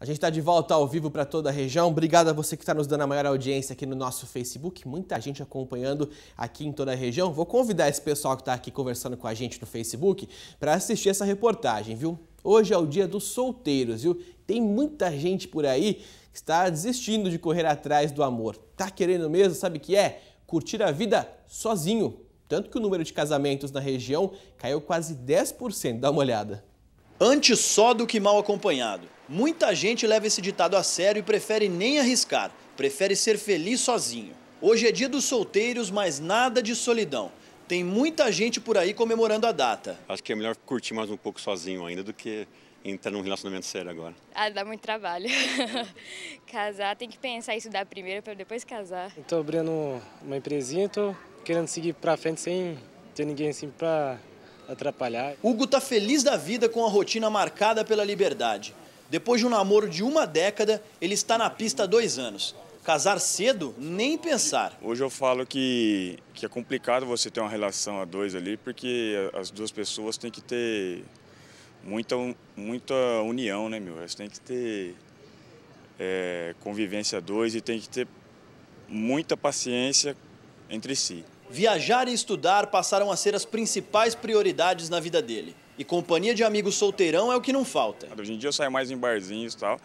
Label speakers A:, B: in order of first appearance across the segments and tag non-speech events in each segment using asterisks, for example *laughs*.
A: A gente está de volta ao vivo para toda a região. Obrigado a você que está nos dando a maior audiência aqui no nosso Facebook. Muita gente acompanhando aqui em toda a região. Vou convidar esse pessoal que está aqui conversando com a gente no Facebook para assistir essa reportagem, viu? Hoje é o dia dos solteiros, viu? Tem muita gente por aí que está desistindo de correr atrás do amor. Tá querendo mesmo, sabe o que é? Curtir a vida sozinho. Tanto que o número de casamentos na região caiu quase 10%. Dá uma olhada. Antes só do que mal acompanhado. Muita
B: gente leva esse ditado a sério e prefere nem arriscar, prefere ser feliz sozinho. Hoje é dia dos solteiros, mas nada de solidão. Tem muita gente por aí comemorando a data.
C: Acho que é melhor curtir mais um pouco sozinho ainda do que entrar num relacionamento sério agora. Ah, dá muito trabalho. *laughs* casar, tem que pensar isso estudar primeiro para depois casar.
D: Estou abrindo
A: uma empresinha, estou querendo seguir para frente sem ter ninguém assim para
B: atrapalhar. Hugo tá feliz da vida com a rotina marcada pela liberdade. Depois de um namoro de uma década, ele está na pista há dois anos. Casar cedo, nem pensar.
C: Hoje eu falo que, que é complicado você ter uma relação a dois ali, porque as duas pessoas têm que ter muita, muita união, né, meu? Elas têm que ter é, convivência a dois e tem que ter muita paciência
B: entre si. Viajar e estudar passaram a ser as principais prioridades na vida dele. E companhia de amigos solteirão é o que não falta. Hoje em dia eu saio mais em barzinhos e tal.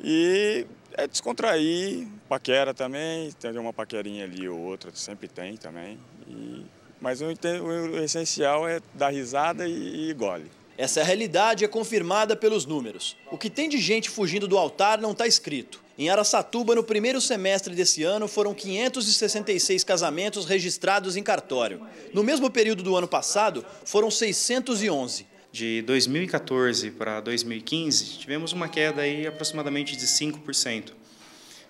C: E é descontrair, paquera também, tem uma paquerinha ali ou outra, sempre tem também. E... Mas o, o, essencial
B: é dar risada e, e gole. Essa realidade é confirmada pelos números. O que tem de gente fugindo do altar não está escrito. Em Araçatuba, no primeiro semestre desse ano, foram 566 casamentos registrados em cartório. No mesmo período do ano passado, foram 611. De 2014 para 2015, tivemos uma queda aí aproximadamente de 5%.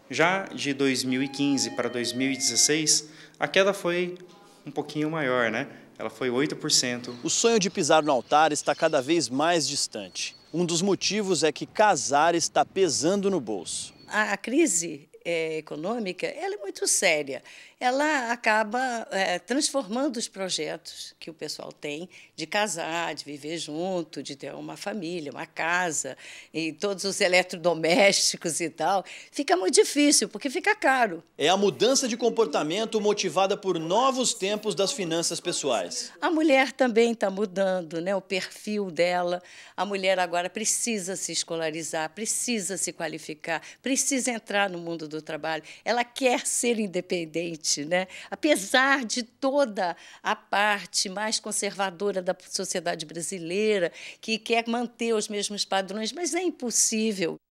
B: Já de 2015 para 2016, a queda foi um pouquinho maior, né? Ela foi 8%. O sonho de pisar no altar está cada vez mais distante. Um dos motivos é que casar está pesando no bolso
D: a, crise é, econômica ela é muito séria ela acaba é, transformando os projetos que o pessoal tem de casar, de viver junto, de ter uma família, uma casa, e todos os eletrodomésticos e tal. Fica muito difícil, porque fica caro.
B: É a mudança de comportamento motivada por novos tempos das finanças pessoais.
D: A mulher também está mudando, né? o perfil dela. A mulher agora precisa se escolarizar, precisa se qualificar, precisa entrar no mundo do trabalho. Ela quer ser independente gente, né? apesar de toda a parte mais conservadora da sociedade brasileira, que quer manter os mesmos padrões, mas é impossível.